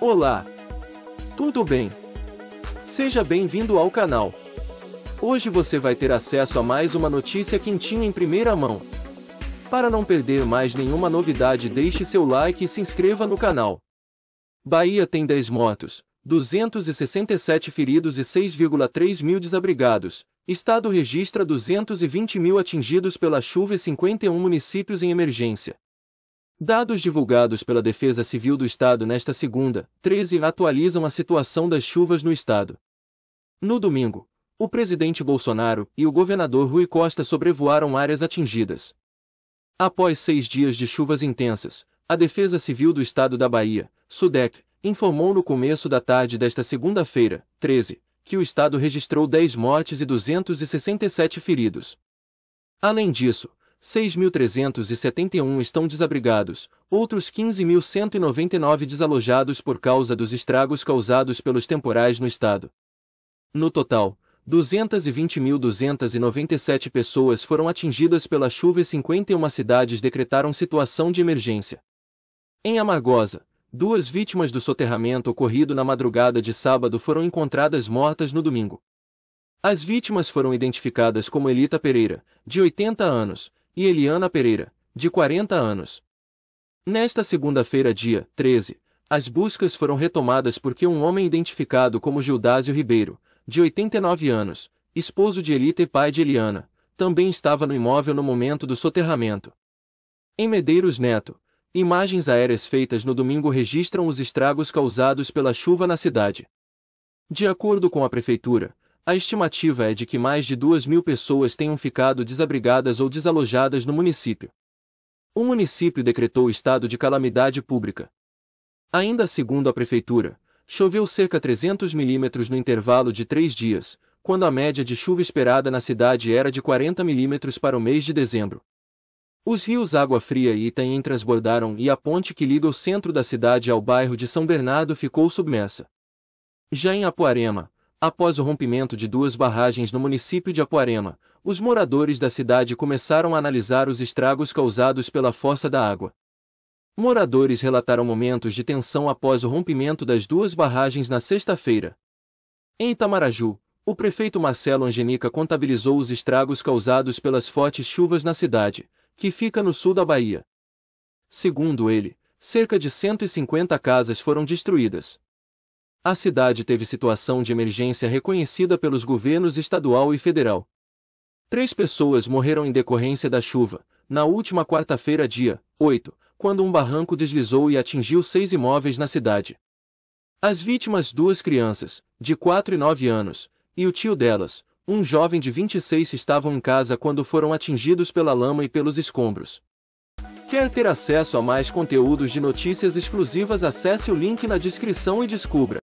Olá! Tudo bem? Seja bem-vindo ao canal. Hoje você vai ter acesso a mais uma notícia quentinha em primeira mão. Para não perder mais nenhuma novidade deixe seu like e se inscreva no canal. Bahia tem 10 mortos, 267 feridos e 6,3 mil desabrigados. Estado registra 220 mil atingidos pela chuva e 51 municípios em emergência. Dados divulgados pela Defesa Civil do Estado nesta segunda, 13, atualizam a situação das chuvas no estado. No domingo, o presidente Bolsonaro e o governador Rui Costa sobrevoaram áreas atingidas. Após seis dias de chuvas intensas, a Defesa Civil do Estado da Bahia, SUDEC, informou no começo da tarde desta segunda-feira, 13, que o Estado registrou 10 mortes e 267 feridos. Além disso, 6.371 estão desabrigados, outros 15.199 desalojados por causa dos estragos causados pelos temporais no estado. No total, 220.297 pessoas foram atingidas pela chuva e 51 cidades decretaram situação de emergência. Em Amargosa, duas vítimas do soterramento ocorrido na madrugada de sábado foram encontradas mortas no domingo. As vítimas foram identificadas como Elita Pereira, de 80 anos, e Eliana Pereira, de 40 anos. Nesta segunda-feira, dia 13, as buscas foram retomadas porque um homem identificado como Gildásio Ribeiro, de 89 anos, esposo de Elita e pai de Eliana, também estava no imóvel no momento do soterramento. Em Medeiros Neto, imagens aéreas feitas no domingo registram os estragos causados pela chuva na cidade. De acordo com a prefeitura, a estimativa é de que mais de 2 mil pessoas tenham ficado desabrigadas ou desalojadas no município. O município decretou estado de calamidade pública. Ainda segundo a prefeitura, choveu cerca 300 milímetros no intervalo de três dias, quando a média de chuva esperada na cidade era de 40 milímetros para o mês de dezembro. Os rios Água Fria e Itanhém transbordaram e a ponte que liga o centro da cidade ao bairro de São Bernardo ficou submersa. Já em Apuarema, Após o rompimento de duas barragens no município de Apuarema, os moradores da cidade começaram a analisar os estragos causados pela força da água. Moradores relataram momentos de tensão após o rompimento das duas barragens na sexta-feira. Em Itamaraju, o prefeito Marcelo Angenica contabilizou os estragos causados pelas fortes chuvas na cidade, que fica no sul da Bahia. Segundo ele, cerca de 150 casas foram destruídas, a cidade teve situação de emergência reconhecida pelos governos estadual e federal. Três pessoas morreram em decorrência da chuva, na última quarta-feira, dia 8, quando um barranco deslizou e atingiu seis imóveis na cidade. As vítimas, duas crianças, de 4 e 9 anos, e o tio delas, um jovem de 26, estavam em casa quando foram atingidos pela lama e pelos escombros. Quer ter acesso a mais conteúdos de notícias exclusivas? Acesse o link na descrição e descubra.